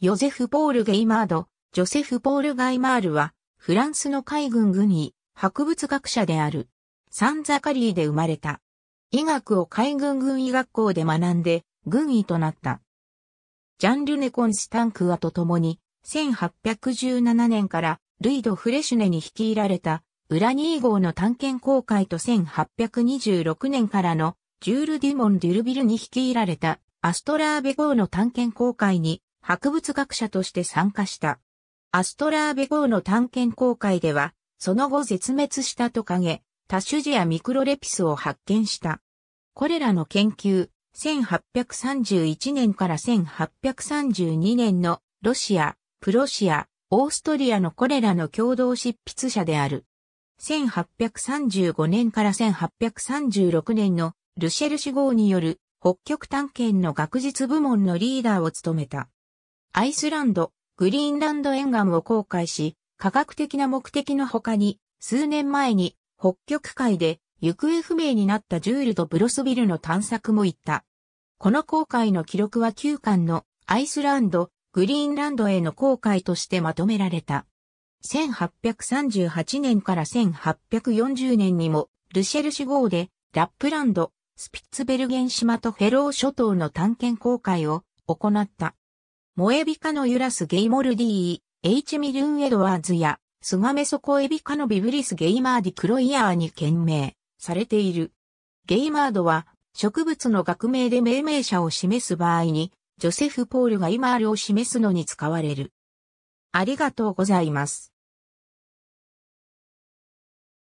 ヨゼフ・ポール・ゲイマード、ジョセフ・ポール・ガイマールは、フランスの海軍軍医、博物学者である。サン・ザカリーで生まれた。医学を海軍軍医学校で学んで、軍医となった。ジャンルネ・コンスタン・クアと共に、1817年からルイド・フレシュネに率いられた、ウラニー号の探検航海と1826年からの、ジュール・デュモン・デュルビルに率いられた、アストラーベ号の探検航海に博物学者として参加した。アストラーベ号の探検航海では、その後絶滅したトカゲ、タシュジやミクロレピスを発見した。これらの研究、1831年から1832年のロシア、プロシア、オーストリアのこれらの共同執筆者である。1835年から1836年のルシェルシ号による北極探検の学術部門のリーダーを務めた。アイスランド、グリーンランド沿岸を航海し、科学的な目的の他に、数年前に北極海で行方不明になったジュールとブロスビルの探索も行った。この航海の記録は9巻のアイスランド、グリーンランドへの航海としてまとめられた。1838年から1840年にも、ルシェルシ号で、ラップランド、スピッツベルゲン島とフェロー諸島の探検航海を行った。モエビカのユラス・ゲイモルディー、H・ ミルン・エドワーズや、スガメソコエビカのビブリス・ゲイマーディ・クロイヤーに懸命されている。ゲイマードは、植物の学名で命名者を示す場合に、ジョセフ・ポールがイマールを示すのに使われる。ありがとうございます。